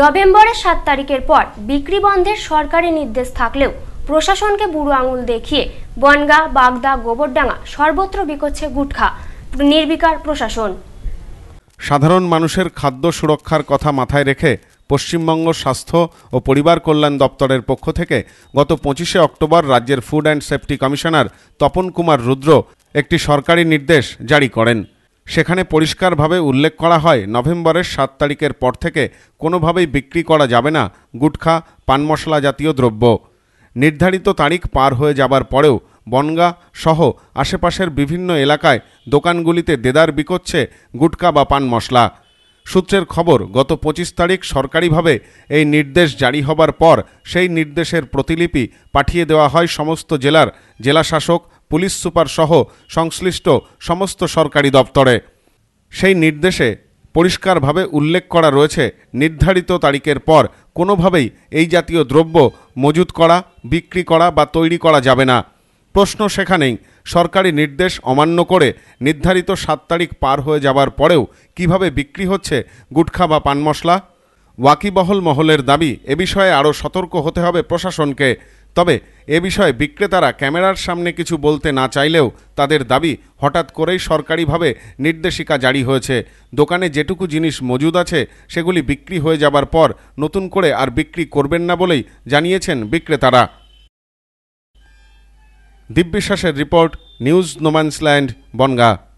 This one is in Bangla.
নভেম্বরের সাত তারিখের পর বিক্রি বন্ধের সরকারি নির্দেশ থাকলেও প্রশাসনকে বুড়ো আঙুল দেখিয়ে বনগা বাগদা গোবরডাঙ্গা সর্বত্র বিকচ্ছে গুটখা নির্বিকার প্রশাসন সাধারণ মানুষের খাদ্য সুরক্ষার কথা মাথায় রেখে পশ্চিমবঙ্গ স্বাস্থ্য ও পরিবার কল্যাণ দপ্তরের পক্ষ থেকে গত পঁচিশে অক্টোবর রাজ্যের food and safety commissioner Tapan Kumar Rudra একটি সরকারি নির্দেশ জারি করেন সেখানে পরিষ্কারভাবে উল্লেখ করা হয় নভেম্বরের সাত তারিখের পর থেকে কোনোভাবেই বিক্রি করা যাবে না গুটখা পান মশলা জাতীয় দ্রব্য নির্ধারিত তারিখ পার হয়ে যাবার পরেও বনগা সহ আশেপাশের বিভিন্ন এলাকায় দোকানগুলিতে দেদার বিকোচ্ছে গুটখা বা পান মশলা সূত্রের খবর গত পঁচিশ তারিখ সরকারিভাবে এই নির্দেশ জারি হবার পর সেই নির্দেশের প্রতিলিপি পাঠিয়ে দেওয়া হয় সমস্ত জেলার জেলাশাসক পুলিশ সুপার সহ সংশ্লিষ্ট সমস্ত সরকারি দপ্তরে সেই নির্দেশে পরিষ্কারভাবে উল্লেখ করা রয়েছে নির্ধারিত তারিখের পর কোনোভাবেই এই জাতীয় দ্রব্য মজুত করা বিক্রি করা বা তৈরি করা যাবে না প্রশ্ন সেখানেই সরকারি নির্দেশ অমান্য করে নির্ধারিত সাত তারিখ পার হয়ে যাবার পরেও কিভাবে বিক্রি হচ্ছে গুটখা বা পান মশলা ওয়াকিবহল মহলের দাবি এ বিষয়ে আরও সতর্ক হতে হবে প্রশাসনকে তবে এ বিষয়ে বিক্রেতারা ক্যামেরার সামনে কিছু বলতে না চাইলেও তাদের দাবি হঠাৎ করেই সরকারিভাবে নির্দেশিকা জারি হয়েছে দোকানে যেটুকু জিনিস মজুদ আছে সেগুলি বিক্রি হয়ে যাবার পর নতুন করে আর বিক্রি করবেন না বলেই জানিয়েছেন বিক্রেতারা দিব্যশ্বাসের রিপোর্ট নিউজ নোম্যান্সল্যান্ড বনগা